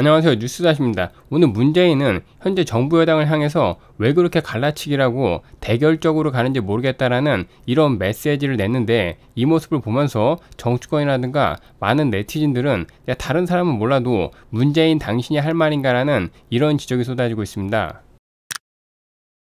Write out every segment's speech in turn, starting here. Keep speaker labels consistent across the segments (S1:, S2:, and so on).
S1: 안녕하세요 뉴스다시입니다. 오늘 문재인은 현재 정부 여당을 향해서 왜 그렇게 갈라치기라고 대결적으로 가는지 모르겠다라는 이런 메시지를 냈는데 이 모습을 보면서 정치권이라든가 많은 네티즌들은 다른 사람은 몰라도 문재인 당신이 할 말인가라는 이런 지적이 쏟아지고 있습니다.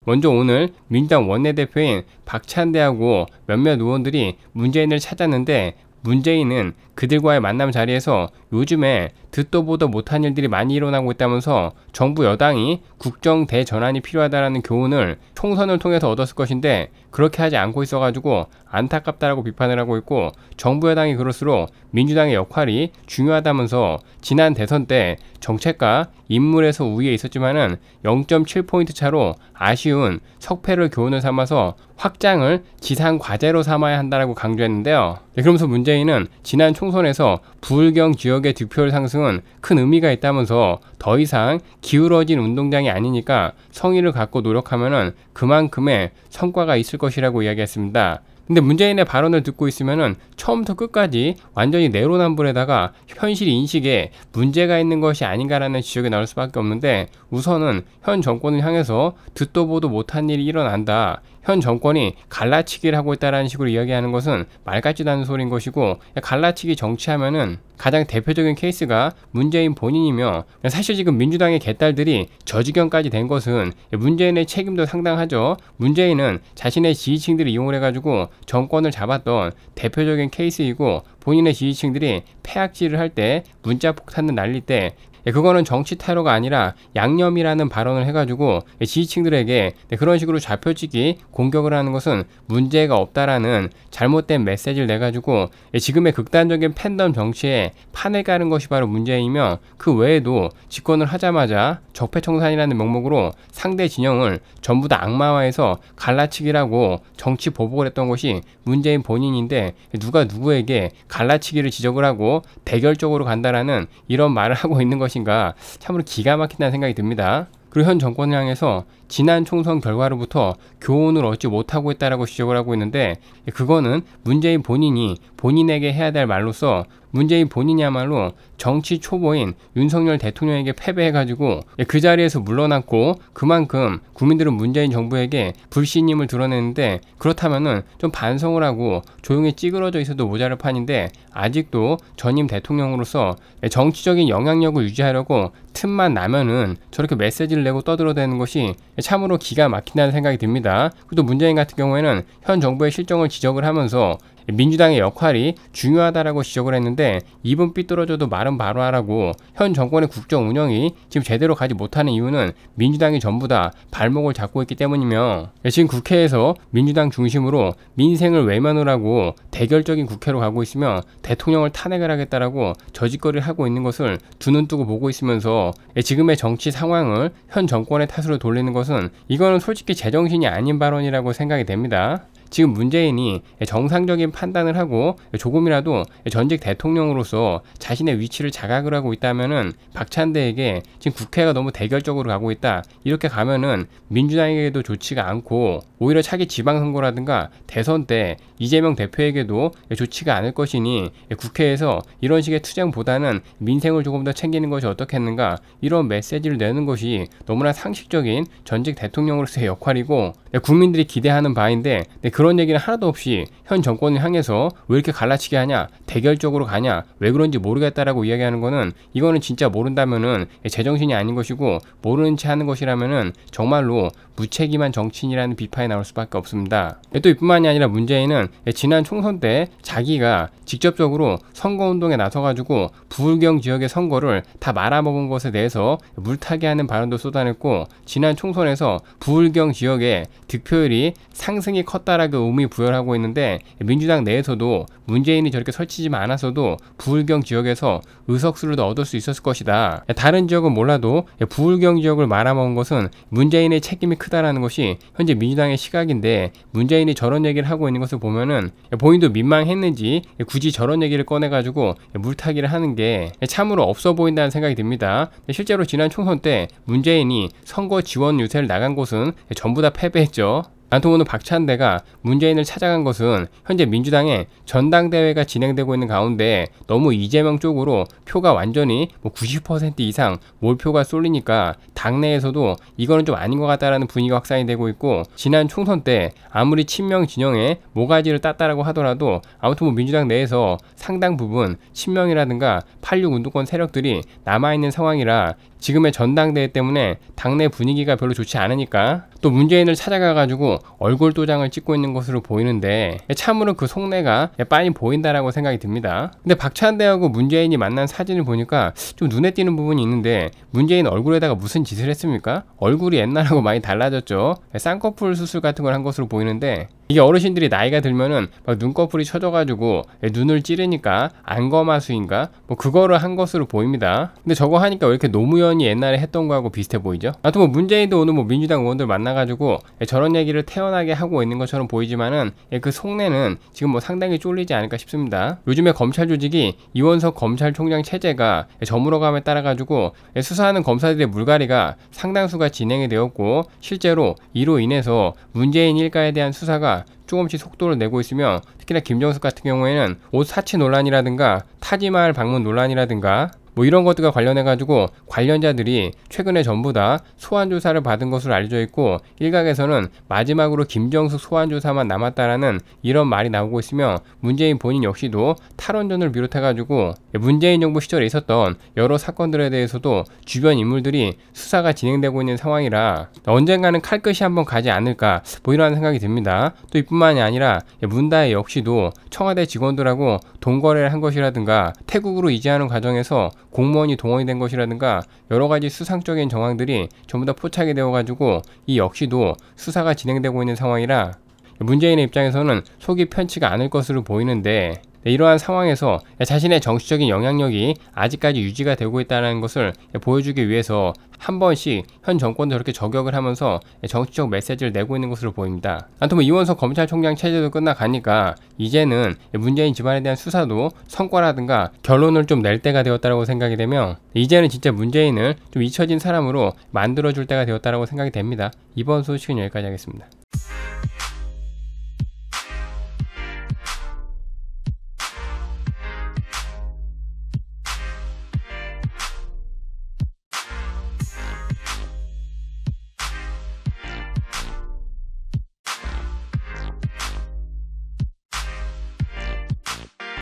S1: 먼저 오늘 민주당 원내대표인 박찬대하고 몇몇 의원들이 문재인을 찾았는데 문재인은 그들과의 만남 자리에서 요즘에 듣도 보도 못한 일들이 많이 일어나고 있다면서 정부 여당이 국정 대전환이 필요하다라는 교훈을 총선을 통해서 얻었을 것인데 그렇게 하지 않고 있어가지고 안타깝다라고 비판을 하고 있고 정부 여당이 그럴수록 민주당의 역할이 중요하다면서 지난 대선 때 정책과 인물에서 우위에 있었지만은 0.7포인트 차로 아쉬운 석패를 교훈을 삼아서 확장을 지상 과제로 삼아야 한다라고 강조했는데요. 네, 그러면서 문재인은 지난 총선에서 부울경 지역 미국의 득표율 상승은 큰 의미가 있다면서 더 이상 기울어진 운동장이 아니니까 성의를 갖고 노력하면 그만큼의 성과가 있을 것이라고 이야기했습니다. 근데 문재인의 발언을 듣고 있으면 처음부터 끝까지 완전히 내로남불에다가 현실 인식에 문제가 있는 것이 아닌가라는 지적이 나올 수밖에 없는데 우선은 현 정권을 향해서 듣도 보도 못한 일이 일어난다. 현 정권이 갈라치기를 하고 있다라는 식으로 이야기하는 것은 말 같지도 않은 소리인 것이고 갈라치기 정치하면은 가장 대표적인 케이스가 문재인 본인이며 사실 지금 민주당의 개딸들이 저지경까지 된 것은 문재인의 책임도 상당하죠. 문재인은 자신의 지지층들을 이용을 해가지고 정권을 잡았던 대표적인 케이스이고 본인의 지지층들이 폐악질을 할 때 문자 폭탄을 날릴 때 예, 그거는 정치 테러가 아니라 양념이라는 발언을 해가지고 예, 지지층들에게 네, 그런 식으로 좌표찍기 공격을 하는 것은 문제가 없다라는 잘못된 메시지를 내가지고 예, 지금의 극단적인 팬덤 정치에 판을 까는 것이 바로 문제이며 그 외에도 집권을 하자마자 적폐청산이라는 명목으로 상대 진영을 전부 다 악마화해서 갈라치기라고 정치 보복을 했던 것이 문재인 본인인데 누가 누구에게 갈라치기를 지적을 하고 대결적으로 간다라는 이런 말을 하고 있는 것이 것인가 참으로 기가 막힌다는 생각이 듭니다. 그리고 현 정권 향해서 지난 총선 결과로부터 교훈을 얻지 못하고 있다라 지적을 하고 있는데 그거는 문재인 본인이 본인에게 해야 될 말로서 문재인 본인이야말로 정치 초보인 윤석열 대통령에게 패배해가지고 예, 그 자리에서 물러났고 그만큼 국민들은 문재인 정부에게 불신임을 드러내는데 그렇다면은 좀 반성을 하고 조용히 찌그러져 있어도 모자랄 판인데 아직도 전임 대통령으로서 예, 정치적인 영향력을 유지하려고 틈만 나면은 저렇게 메시지를 내고 떠들어대는 것이 예, 참으로 기가 막힌다는 생각이 듭니다. 그리고 문재인 같은 경우에는 현 정부의 실정을 지적을 하면서 민주당의 역할이 중요하다라고 지적을 했는데 입은 삐뚤어져도 말은 바로 하라고 현 정권의 국정 운영이 지금 제대로 가지 못하는 이유는 민주당이 전부 다 발목을 잡고 있기 때문이며 지금 국회에서 민주당 중심으로 민생을 외면하라고 대결적인 국회로 가고 있으며 대통령을 탄핵을 하겠다라고 저짓거리를 하고 있는 것을 두 눈 뜨고 보고 있으면서 지금의 정치 상황을 현 정권의 탓으로 돌리는 것은 이거는 솔직히 제정신이 아닌 발언이라고 생각이 됩니다. 지금 문재인이 정상적인 판단을 하고 조금이라도 전직 대통령으로서 자신의 위치를 자각을 하고 있다면은 박찬대에게 지금 국회가 너무 대결적으로 가고 있다 이렇게 가면은 민주당에게도 좋지가 않고 오히려 차기 지방선거라든가 대선 때 이재명 대표에게도 좋지가 않을 것이니 국회에서 이런 식의 투쟁보다는 민생을 조금 더 챙기는 것이 어떻겠는가 이런 메시지를 내는 것이 너무나 상식적인 전직 대통령으로서의 역할이고 국민들이 기대하는 바인데 네, 그런 얘기는 하나도 없이 현 정권을 향해서 왜 이렇게 갈라치게 하냐, 대결적으로 가냐, 왜 그런지 모르겠다라고 이야기하는 거는 이거는 진짜 모른다면은 제정신이 아닌 것이고 모르는 체 하는 것이라면은 정말로 무책임한 정치인이라는 비판이 나올 수밖에 없습니다. 예, 또 이뿐만이 아니라 문재인은 예, 지난 총선 때 자기가 직접적으로 선거운동에 나서가지고 부울경 지역의 선거를 다 말아먹은 것에 대해서 물타기 하는 발언도 쏟아냈고 지난 총선에서 부울경 지역의 득표율이 상승이 컸다라고 커다랗게 그 의미 부여하고 있는데 민주당 내에서도 문재인이 저렇게 설치지 않았어도 부울경 지역에서 의석수를 더 얻을 수 있었을 것이다. 다른 지역은 몰라도 부울경 지역을 말아먹은 것은 문재인의 책임이 크다라는 것이 현재 민주당의 시각인데 문재인이 저런 얘기를 하고 있는 것을 보면은 본인도 민망했는지 굳이 저런 얘기를 꺼내가지고 물타기를 하는 게 참으로 없어 보인다는 생각이 듭니다. 실제로 지난 총선 때 문재인이 선거 지원 유세를 나간 곳은 전부 다 패배했죠. 안토모노 박찬대가 문재인을 찾아간 것은 현재 민주당의 전당대회가 진행되고 있는 가운데 너무 이재명 쪽으로 표가 완전히 뭐 90% 이상 몰표가 쏠리니까 당내에서도 이거는 좀 아닌 것 같다라는 분위기가 확산이 되고 있고 지난 총선 때 아무리 친명 진영에 모가지를 땄다라고 하더라도 아무튼 뭐 민주당 내에서 상당 부분 친명이라든가 86 운동권 세력들이 남아있는 상황이라 지금의 전당대회 때문에 당내 분위기가 별로 좋지 않으니까 또 문재인을 찾아가가지고 얼굴 도장을 찍고 있는 것으로 보이는데 참으로 그 속내가 빨리 보인다라고 생각이 듭니다. 근데 박찬대하고 문재인이 만난 사진을 보니까 좀 눈에 띄는 부분이 있는데 문재인 얼굴에다가 무슨 짓을 했습니까? 얼굴이 옛날하고 많이 달라졌죠. 쌍꺼풀 수술 같은 걸 한 것으로 보이는데 이게 어르신들이 나이가 들면은 막 눈꺼풀이 쳐져가지고 눈을 찌르니까 안검하수인가 뭐 그거를 한 것으로 보입니다. 근데 저거 하니까 왜 이렇게 노무현이 옛날에 했던 거하고 비슷해 보이죠? 아무튼 뭐 문재인도 오늘 뭐 민주당 의원들 만나가지고 예, 저런 얘기를 태연하게 하고 있는 것처럼 보이지만은 예, 그 속내는 지금 뭐 상당히 쫄리지 않을까 싶습니다. 요즘에 검찰 조직이 이원석 검찰총장 체제가 예, 저물어감에 따라 가지고 수사하는 검사들의 물갈이가 상당수가 진행이 되었고 실제로 이로 인해서 문재인 일가에 대한 수사가 조금씩 속도를 내고 있으며 특히나 김정숙 같은 경우에는 옷 사치 논란이라든가 타지마을 방문 논란이라든가 뭐 이런 것들과 관련해 가지고 관련자들이 최근에 전부 다 소환 조사를 받은 것으로 알려져 있고 일각에서는 마지막으로 김정숙 소환 조사만 남았다라는 이런 말이 나오고 있으며 문재인 본인 역시도 탈원전을 비롯해 가지고 문재인 정부 시절에 있었던 여러 사건들에 대해서도 주변 인물들이 수사가 진행되고 있는 상황이라 언젠가는 칼끝이 한번 가지 않을까 뭐이런 생각이 듭니다. 또 이뿐만이 아니라 문다혜 역시도 청와대 직원들하고 돈거래를한 것이라든가 태국으로 이주하는 과정에서 공무원이 동원이 된 것이라든가 여러 가지 수상적인 정황들이 전부 다 포착이 되어가지고 이 역시도 수사가 진행되고 있는 상황이라 문재인의 입장에서는 속이 편치가 않을 것으로 보이는데 네, 이러한 상황에서 자신의 정치적인 영향력이 아직까지 유지가 되고 있다는 것을 보여주기 위해서 한 번씩 현 정권도 이렇게 저격을 하면서 정치적 메시지를 내고 있는 것으로 보입니다. 아무튼 뭐 이원석 검찰총장 체제도 끝나가니까 이제는 문재인 집안에 대한 수사도 성과라든가 결론을 좀 낼 때가 되었다고 생각이 되며 이제는 진짜 문재인을 좀 잊혀진 사람으로 만들어줄 때가 되었다고 생각이 됩니다. 이번 소식은 여기까지 하겠습니다.